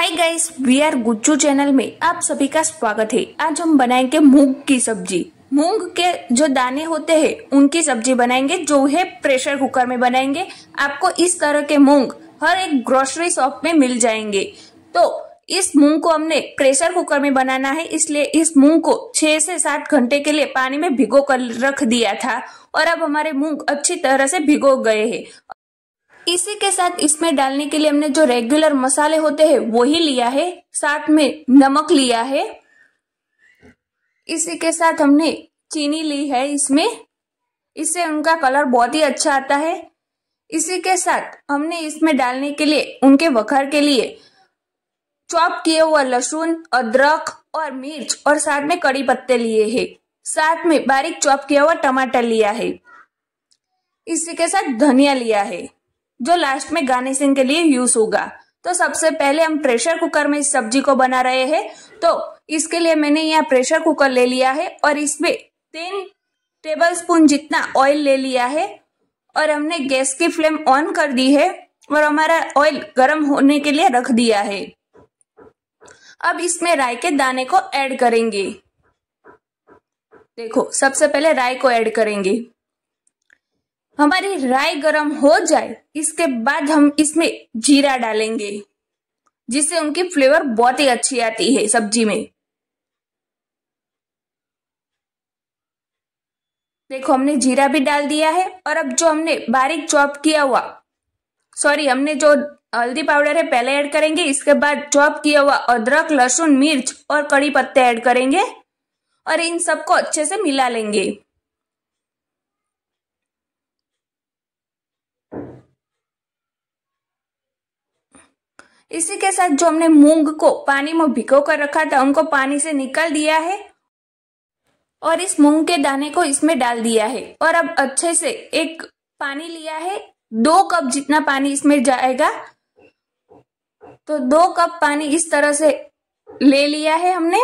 hi guys we are Gujju channel में आप सभी का स्वागत है आज हम बनाएंगे मूंग की सब्जी मूंग के जो दाने होते हैं उनकी सब्जी बनाएंगे जो है प्रेशर कुकर में बनाएंगे आपको इस तरह के मूंग हर एक ग्रोसरी शॉप में मिल जाएंगे तो इस मूंग को हमने प्रेशर कुकर में बनाना है इसलिए इस मूंग को छह से सात घंटे के लिए पानी में भिगो कर रख दिया था और अब हमारे मूंग अच्छी तरह से भिगो गए हैं इसी के साथ इसमें डालने के लिए हमने जो रेगुलर मसाले होते हैं वो ही लिया है साथ में नमक लिया है इसी के साथ हमने चीनी ली है इसमें इससे उनका कलर बहुत ही अच्छा आता है इसी के साथ हमने इसमें डालने के लिए उनके वखर के लिए चॉप किए हुआ लहसुन अदरक और मिर्च और साथ में कड़ी पत्ते लिए हैं साथ में बारीक चॉप किया हुआ टमाटर लिया है इसी के साथ धनिया लिया है जो लास्ट में गार्निशिंग के लिए यूज होगा तो सबसे पहले हम प्रेशर कुकर में इस सब्जी को बना रहे हैं तो इसके लिए मैंने यहाँ प्रेशर कुकर ले लिया है और इसमें तीन टेबल स्पून जितना ऑयल ले लिया है और हमने गैस की फ्लेम ऑन कर दी है और हमारा ऑयल गर्म होने के लिए रख दिया है अब इसमें राय के दाने को ऐड करेंगे देखो सबसे पहले राय को ऐड करेंगे हमारी राई गरम हो जाए इसके बाद हम इसमें जीरा डालेंगे जिससे उनकी फ्लेवर बहुत ही अच्छी आती है सब्जी में देखो हमने जीरा भी डाल दिया है और अब जो हमने बारीक चॉप किया हुआ सॉरी हमने जो हल्दी पाउडर है पहले ऐड करेंगे इसके बाद चॉप किया हुआ अदरक लहसुन मिर्च और कड़ी पत्ते ऐड करेंगे और इन सबको अच्छे से मिला लेंगे इसी के साथ जो हमने मूंग को पानी में भिगो कर रखा था उनको पानी से निकाल दिया है और इस मूंग के दाने को इसमें डाल दिया है और अब अच्छे से एक पानी लिया है दो कप जितना पानी इसमें जाएगा तो दो कप पानी इस तरह से ले लिया है हमने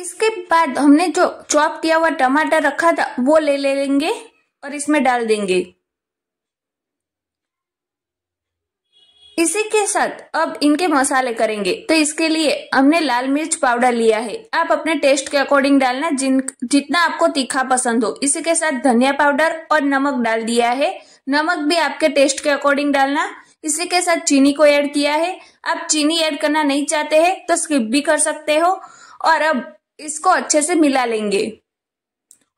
इसके बाद हमने जो चॉप किया हुआ टमाटर रखा था वो ले लेंगे ले और इसमें डाल देंगे इसी के साथ अब इनके मसाले करेंगे तो इसके लिए हमने लाल मिर्च पाउडर लिया है आप अपने टेस्ट के अकॉर्डिंग डालना जिन जितना आपको तीखा पसंद हो इसी के साथ धनिया पाउडर और नमक डाल दिया है नमक भी आपके टेस्ट के अकॉर्डिंग डालना इसी के साथ चीनी को ऐड किया है आप चीनी ऐड करना नहीं चाहते है तो स्किप भी कर सकते हो और अब इसको अच्छे से मिला लेंगे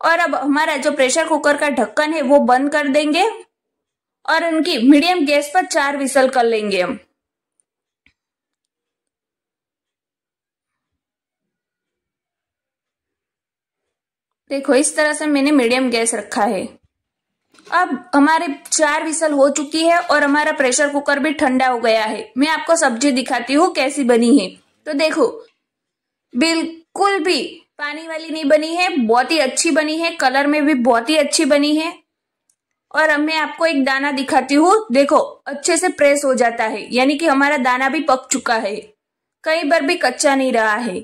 और अब हमारा जो प्रेशर कुकर का ढक्कन है वो बंद कर देंगे और उनकी मीडियम गैस पर चार विसल कर लेंगे हम देखो इस तरह से मैंने मीडियम गैस रखा है अब हमारे चार विसल हो चुकी है और हमारा प्रेशर कुकर भी ठंडा हो गया है मैं आपको सब्जी दिखाती हूँ कैसी बनी है तो देखो बिल्कुल भी पानी वाली नहीं बनी है बहुत ही अच्छी बनी है कलर में भी बहुत ही अच्छी बनी है और अब मैं आपको एक दाना दिखाती हूँ देखो अच्छे से प्रेस हो जाता है यानी कि हमारा दाना भी पक चुका है कई बार भी कच्चा नहीं रहा है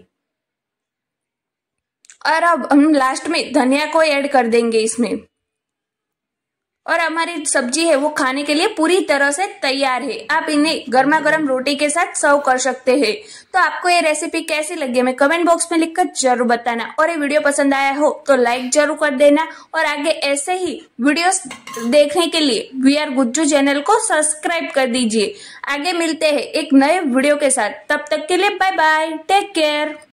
और अब हम लास्ट में धनिया को ऐड कर देंगे इसमें और हमारी सब्जी है वो खाने के लिए पूरी तरह से तैयार है आप इन्हें गर्मा गर्म रोटी के साथ सर्व कर सकते हैं तो आपको ये रेसिपी कैसी लगी हमें कमेंट बॉक्स में लिखकर जरूर बताना और ये वीडियो पसंद आया हो तो लाइक जरूर कर देना और आगे ऐसे ही वीडियोस देखने के लिए वी आर गुज्जू चैनल को सब्सक्राइब कर दीजिए आगे मिलते हैं एक नए वीडियो के साथ तब तक के लिए बाय बाय टेक केयर